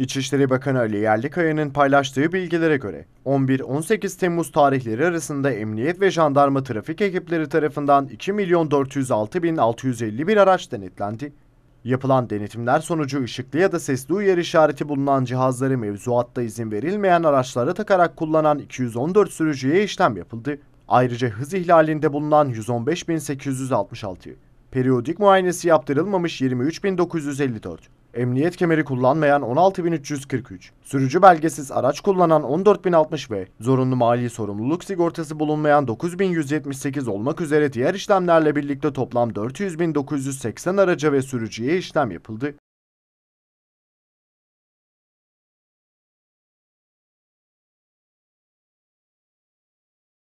İçişleri Bakanı Ali Yerlikaya'nın paylaştığı bilgilere göre 11-18 Temmuz tarihleri arasında emniyet ve jandarma trafik ekipleri tarafından 2 milyon 406 bin 651 araç denetlendi. Yapılan denetimler sonucu ışıklı ya da sesli uyarı işareti bulunan cihazları mevzuatta izin verilmeyen araçlara takarak kullanan 214 sürücüye işlem yapıldı. Ayrıca hız ihlalinde bulunan 115.866, periyodik muayenesi yaptırılmamış 23.954, emniyet kemeri kullanmayan 16.343, sürücü belgesiz araç kullanan 14.060 ve zorunlu mali sorumluluk sigortası bulunmayan 9.178 olmak üzere diğer işlemlerle birlikte toplam 400.980 araca ve sürücüye işlem yapıldı.